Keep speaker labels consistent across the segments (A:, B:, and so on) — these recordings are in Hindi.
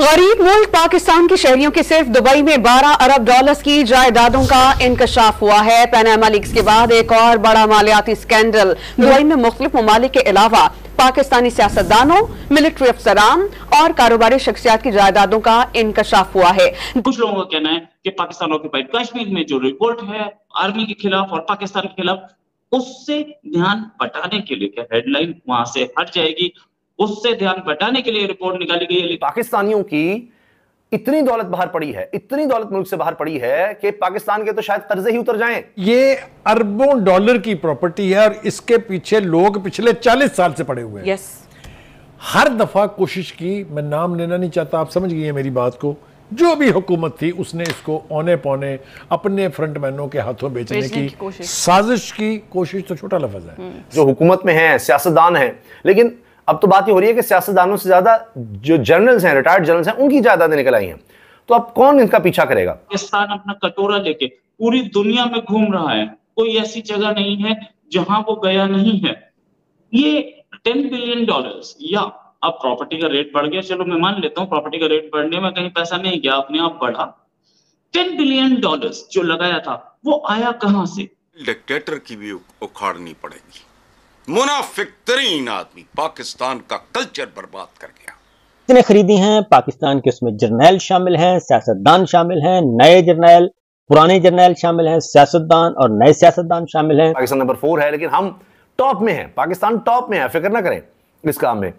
A: गरीब मुल्क पाकिस्तान के शहरियों के सिर्फ दुबई में 12 अरब डॉलर्स की जायदादों का इंकशाफ हुआ है पैनामा लीग्स के बाद एक और बड़ा मालियाती स्कैंडल दुबई में मुख्तलिफ ममालिक के अलावा पाकिस्तानी सियासतदानों मिलिट्री अफसरान और कारोबारी शख्सियात की जायदादों का इंकशाफ हुआ है
B: कुछ लोगों का कहना है कि पाकिस्तान ऑक्यूपाइड कश्मीर में जो रिपोर्ट है आर्मी के खिलाफ और पाकिस्तान के खिलाफ उससे ध्यान बटाने के लिए क्या हेडलाइन वहां से हट जाएगी उससे ध्यान बटाने के लिए रिपोर्ट निकाली गई है
A: पाकिस्तानियों की इतनी दौलत बाहर पड़ी है इतनी दौलत मुल्क से बाहर पड़ी है कि पाकिस्तान के तो शायद कर्जे ही उतर जाएं ये अरबों डॉलर की प्रॉपर्टी है और इसके पीछे लोग पिछले 40 साल से पड़े हुए हैं yes. हर दफा कोशिश की मैं नाम लेना नहीं चाहता आप समझ गई मेरी बात को जो भी हुकूमत थी उसने इसको औने पौने अपने फ्रंटमैनों के हाथों बेचने, बेचने की, की साजिश की कोशिश तो छोटा लफज है जो हुकूमत में है सियासतदान है लेकिन अब तो बात ही हो रही है कि सियासतदानों से ज्यादा जो जर्नल्स हैं रिटायर्ड जर्नल्स हैं उनकी जायदादें निकल आई हैं तो अब कौन इनका पीछा करेगा
B: पाकिस्तान अपना कटोरा लेके पूरी दुनिया में घूम रहा है कोई ऐसी जगह नहीं है जहां वो गया नहीं है ये टेन बिलियन डॉलर या अब प्रॉपर्टी का रेट बढ़ गया चलो मैं मान लेता हूँ प्रॉपर्टी का रेट बढ़ने में कहीं पैसा नहीं गया अपने आप बढ़ा टेन बिलियन डॉलर जो लगाया था वो आया कहा से डिक्टेटर की भी उखाड़नी पड़ेगी
A: मुनाफिक तरीन आदमी पाकिस्तान का कल्चर बर्बाद कर गया
B: इतने खरीदी हैं पाकिस्तान के उसमें जर्नैल शामिल हैं सियासतदान शामिल हैं नए जर्नैल पुराने जर्नैल शामिल हैं सियासतदान और नए सियासतदान शामिल हैं पाकिस्तान
A: नंबर फोर है लेकिन हम टॉप में हैं पाकिस्तान टॉप में है फिक्र ना करें इस काम में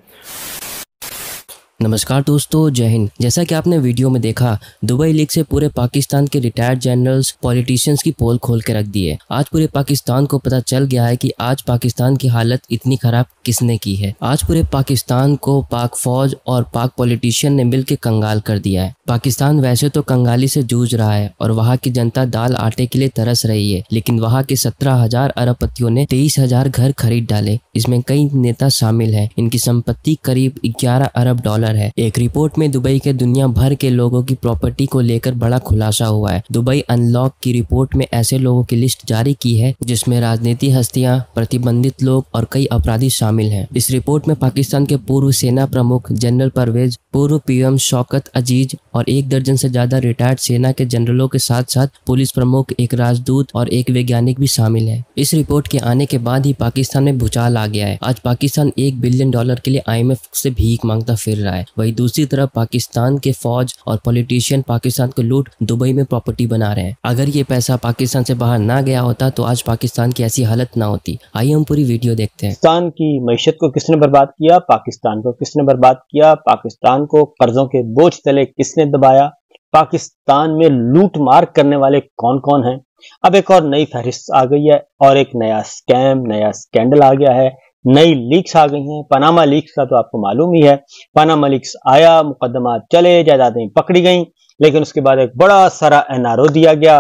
C: नमस्कार दोस्तों जय हिंद जैसा कि आपने वीडियो में देखा दुबई लीग से पूरे पाकिस्तान के रिटायर्ड जनरल्स पॉलिटिशियंस की पोल खोल के रख दी है आज पूरे पाकिस्तान को पता चल गया है कि आज पाकिस्तान की हालत इतनी खराब किसने की है आज पूरे पाकिस्तान को पाक फौज और पाक पॉलिटिशियन ने मिलकर कंगाल कर दिया है पाकिस्तान वैसे तो कंगाली से जूझ रहा है और वहाँ की जनता दाल आटे के लिए तरस रही है लेकिन वहाँ के सत्रह हजार अरबपतियों ने तेईस हजार घर खरीद डाले इसमें कई नेता शामिल हैं इनकी संपत्ति करीब ग्यारह अरब डॉलर है एक रिपोर्ट में दुबई के दुनिया भर के लोगों की प्रॉपर्टी को लेकर बड़ा खुलासा हुआ है दुबई अनलॉक की रिपोर्ट में ऐसे लोगों की लिस्ट जारी की है जिसमे राजनीति हस्तियाँ प्रतिबंधित लोग और कई अपराधी शामिल है इस रिपोर्ट में पाकिस्तान के पूर्व सेना प्रमुख जनरल परवेज पूर्व पीएम शौकत अजीज और एक दर्जन से ज्यादा रिटायर्ड सेना के जनरलों के साथ साथ पुलिस प्रमुख एक राजदूत और एक वैज्ञानिक भी शामिल है इस रिपोर्ट के आने के बाद ही पाकिस्तान में भूचाल आ गया है आज पाकिस्तान एक बिलियन डॉलर के लिए आई से भीख मांगता फिर रहा है वही दूसरी तरफ पाकिस्तान के फौज और पॉलिटिशियन पाकिस्तान को लूट दुबई में प्रॉपर्टी बना रहे हैं अगर ये पैसा पाकिस्तान से बाहर ना गया होता तो आज पाकिस्तान की ऐसी हालत ना होती आइए हम पूरी वीडियो देखते हैं
B: पाकिस्तान की मैशत को किसने बर्बाद किया पाकिस्तान को किसने बर्बाद किया पाकिस्तान को कर्जों के बोझ तले किसने किसने दबाया पाकिस्तान में लूट मार करने वाले कौन कौन हैं अब एक और नई फहरिस्त आ गई है और एक नया स्कैम नया स्कैंडल आ गया है नई लीक्स आ गई हैं पनामा लीक्स का तो आपको मालूम ही है पनामा लीक्स आया मुकदमा चले जायदादें पकड़ी गई लेकिन उसके बाद एक बड़ा सारा एनआरओ दिया गया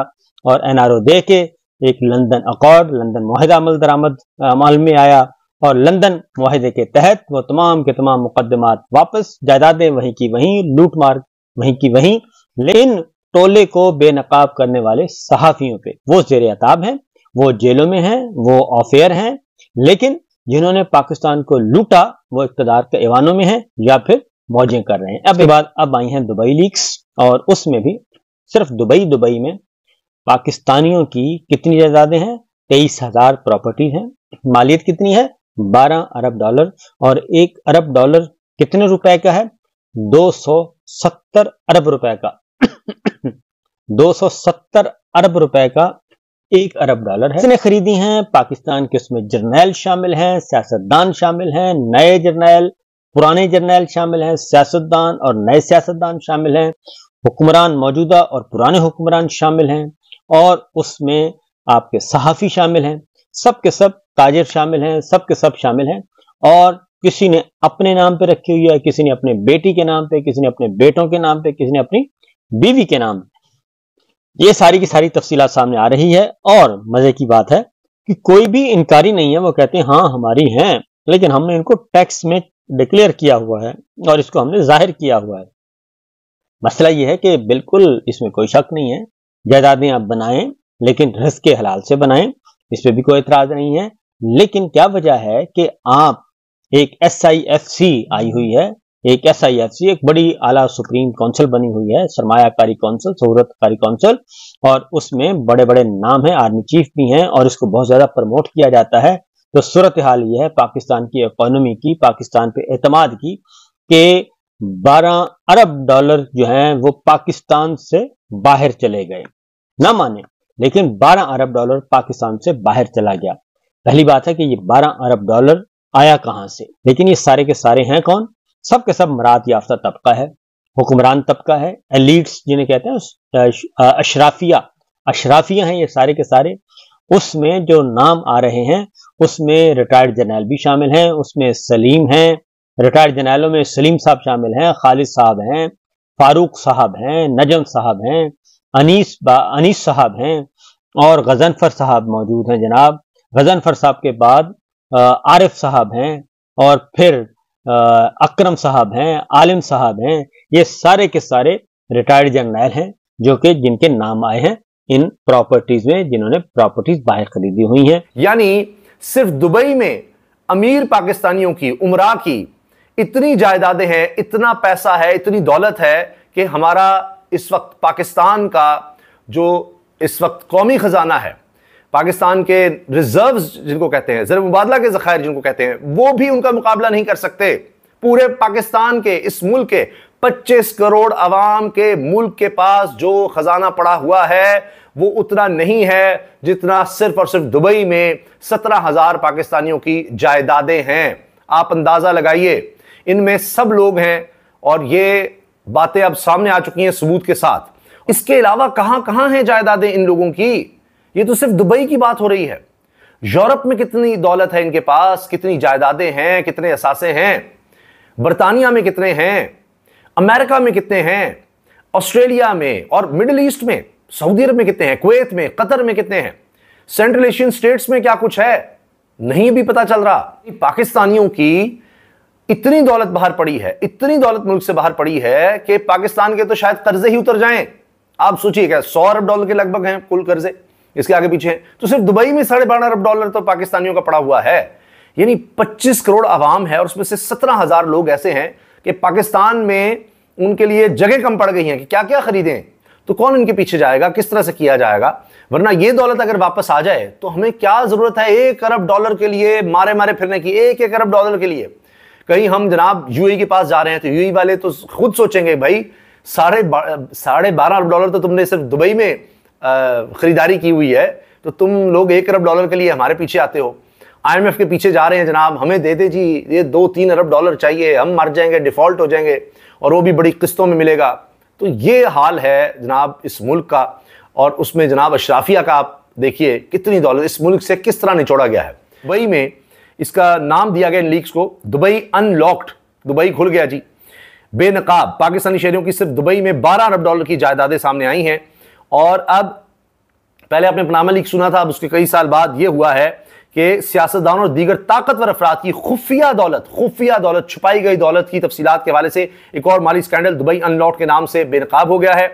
B: और एनआरओ दे के एक लंदन अकॉर्ड लंदन माहिदा अमल दरामद अमल में आया और लंदन माहदे के तहत वो तमाम के तमाम मुकदमात वापस जायदादें वहीं की वहीं लूट मार वहीं की वहीं लेकिन टोले को बेनकाब करने वाले सहाफियों पे वो जेर अताब हैं वो जेलों में हैं वो ऑफेयर हैं लेकिन जिन्होंने पाकिस्तान को लूटा वो इकतदार के ऐवानों में हैं या फिर मौजें कर रहे हैं अब बात अब आई हैं दुबई लीक्स और उसमें भी सिर्फ दुबई दुबई में पाकिस्तानियों की कितनी जायदादें हैं तेईस हजार प्रॉपर्टी है मालियत कितनी है बारह अरब डॉलर और एक अरब डॉलर कितने रुपए का है 270 अरब रुपए का 270 अरब रुपए का एक अरब डॉलर है इसने खरीदी हैं पाकिस्तान के उसमें जर्नैल शामिल हैं सियासतदान शामिल हैं नए जर्नैल पुराने जर्नैल शामिल हैं सियासतदान और नए सियासतदान शामिल हैं हुक्मरान मौजूदा और पुराने हुक्मरान शामिल हैं और उसमें आपके सहाफ़ी शामिल हैं सबके सब ताजर शामिल हैं सबके सब शामिल हैं और किसी ने अपने नाम पे रखी हुई है किसी ने अपने बेटी के नाम पे किसी ने अपने बेटों के नाम पे किसी ने अपनी बीवी के नाम पे ये सारी की सारी तफसी सामने आ रही है और मजे की बात है कि कोई भी इनकारी नहीं है वो कहते हैं हाँ हमारी हैं लेकिन हमने इनको टैक्स में डिक्लेयर किया हुआ है और इसको हमने जाहिर किया हुआ है मसला यह है कि बिल्कुल इसमें कोई शक नहीं है जायदादें आप बनाएं लेकिन रिस्क के हलाल से बनाएं इस पर भी कोई एतराज नहीं है लेकिन क्या वजह है कि आप एक एस आई एफ सी आई हुई है एक एस आई एफ सी एक बड़ी आला सुप्रीम काउंसिल बनी हुई है सरमायाकारी काउंसिल सहूरतकारी काउंसिल और उसमें बड़े बड़े नाम हैं आर्मी चीफ भी हैं और इसको बहुत ज्यादा प्रमोट किया जाता है तो सूरत हाल यह है पाकिस्तान की इकोनॉमी की पाकिस्तान पे एतमाद की के 12 अरब डॉलर जो हैं वो पाकिस्तान से बाहर चले गए ना माने लेकिन 12 अरब डॉलर पाकिस्तान से बाहर चला गया पहली बात है कि ये 12 अरब डॉलर आया कहां से लेकिन ये सारे के सारे हैं कौन सब के सब मरात याफ्ता तबका है हुक्मरान तबका है एलिट्स जिन्हें कहते हैं अशराफिया अशराफिया हैं ये सारे के सारे उसमें जो नाम आ रहे हैं उसमें रिटायर्ड जनरल भी शामिल हैं उसमें सलीम हैं रिटायर्ड जनरलों में सलीम साहब शामिल हैं खालिद साहब हैं फारूक साहब हैं नजम साहब हैं अनीस अनीस साहब हैं और गजनफर साहब मौजूद हैं जनाब गजनफर साहब के बाद आरिफ साहब हैं और फिर अकरम साहब हैं आलिम साहब हैं ये सारे के सारे रिटायर्ड जर्नैल हैं जो कि जिनके नाम आए हैं इन प्रॉपर्टीज में जिन्होंने प्रॉपर्टीज बाहर खरीदी हुई हैं यानी सिर्फ दुबई में
A: अमीर पाकिस्तानियों की उमरा की इतनी जायदादें हैं इतना पैसा है इतनी दौलत है कि हमारा इस वक्त पाकिस्तान का जो इस वक्त कौमी खजाना है पाकिस्तान के रिजर्व जिनको कहते हैं जर मुबादला के जखायर जिनको कहते हैं वो भी उनका मुकाबला नहीं कर सकते पूरे पाकिस्तान के इस मुल्क के 25 करोड़ आवाम के मुल्क के पास जो खजाना पड़ा हुआ है वो उतना नहीं है जितना सिर्फ और सिर्फ दुबई में सत्रह हजार पाकिस्तानियों की जायदादें हैं आप अंदाज़ा लगाइए इनमें सब लोग हैं और ये बातें अब सामने आ चुकी हैं सबूत के साथ इसके अलावा कहाँ कहाँ हैं जायदादें इन लोगों की ये तो सिर्फ दुबई की बात हो रही है यूरोप में कितनी दौलत है इनके पास कितनी जायदादें हैं कितने असासे हैं बरतानिया में कितने हैं अमेरिका में कितने हैं ऑस्ट्रेलिया में और मिडल ईस्ट में सऊदी अरब में कितने हैं कुवैत में कतर में कितने हैं सेंट्रल एशियन स्टेट्स में क्या कुछ है नहीं भी पता चल रहा पाकिस्तानियों की इतनी दौलत बाहर पड़ी है इतनी दौलत मुल्क से बाहर पड़ी है कि पाकिस्तान के तो शायद कर्जे ही उतर जाएं आप सोचिए क्या सौ अरब डॉलर के लगभग हैं कुल कर्जे इसके आगे पीछे तो सिर्फ दुबई में साढ़े बारह अरब डॉलर तो पाकिस्तानियों का पड़ा हुआ है यानी पच्चीस करोड़ आवाम है और उसमें से सत्रह हजार लोग ऐसे हैं कि पाकिस्तान में उनके लिए जगह कम पड़ गई है कि क्या क्या खरीदें तो कौन इनके पीछे जाएगा किस तरह से किया जाएगा वरना ये दौलत अगर वापस आ जाए तो हमें क्या ज़रूरत है एक अरब डॉलर के लिए मारे मारे फिरने की एक एक अरब डॉलर के लिए कहीं हम जनाब यूएई के पास जा रहे हैं तो यूएई वाले तो खुद सोचेंगे भाई साढ़े साढ़े बारह अरब डॉलर तो तुमने सिर्फ दुबई में ख़रीदारी की हुई है तो तुम लोग एक अरब डॉलर के लिए हमारे पीछे आते हो आईएमएफ के पीछे जा रहे हैं जनाब हमें दे दे जी ये दो तीन अरब डॉलर चाहिए हम मर जाएंगे डिफ़ॉल्ट हो जाएंगे और वो भी बड़ी किस्तों में मिलेगा तो ये हाल है जनाब इस मुल्क का और उसमें जनाब अशराफिया का आप देखिए कितनी दौलत इस मुल्क से किस तरह निचोड़ा गया है दुबई में इसका नाम दिया गया इन लीग्स को दुबई अनलॉक्ड दुबई खुल गया जी बेनकाब पाकिस्तानी शहरों की सिर्फ दुबई में 12 अरब डॉलर की जायदादें सामने आई हैं और अब पहले आपने अपना लिख सुना था अब उसके कई साल बाद यह हुआ है कि सियासतदान और दीगर ताकतवर अफराद की खुफिया दौलत खुफिया दौलत छुपाई गई दौलत की तफसीत के हवाले से एक और माली स्कैंडल दुबई अनलॉट के नाम से बेनकाब हो गया है